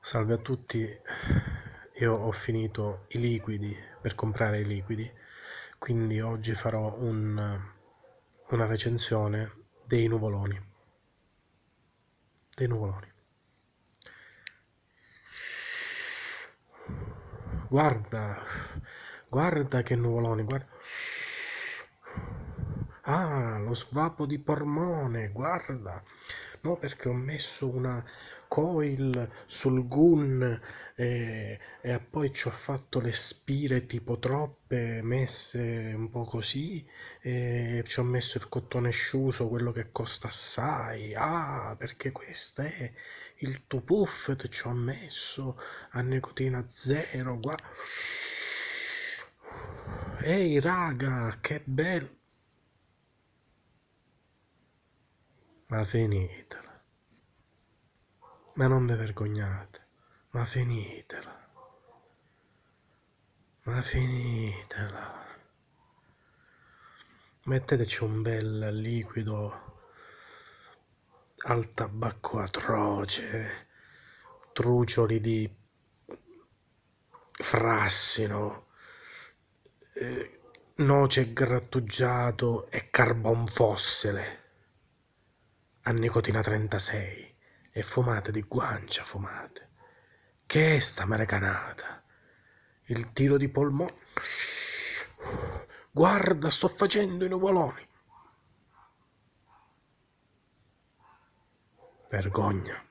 Salve a tutti, io ho finito i liquidi per comprare i liquidi, quindi oggi farò un, una recensione dei nuvoloni. Dei nuvoloni. Guarda, guarda che nuvoloni, guarda. Ah, lo svapo di Pormone, guarda. No, perché ho messo una coil sul gun e, eh, e poi ci ho fatto le spire tipo troppe messe un po' così e ci ho messo il cottone sciuso, quello che costa assai. Ah, perché questo è il tupuffet ci ho messo a nicotina zero, guarda. Ehi raga, che bello! Ma finitela. Ma non vi vergognate. Ma finitela. Ma finitela. Metteteci un bel liquido al tabacco atroce, trucioli di frassino, eh, noce grattugiato e carbon fossile a nicotina 36 e fumate di guancia fumate. Che è sta maracanata? Il tiro di polmone. Guarda, sto facendo i nuvoloni. Vergogna.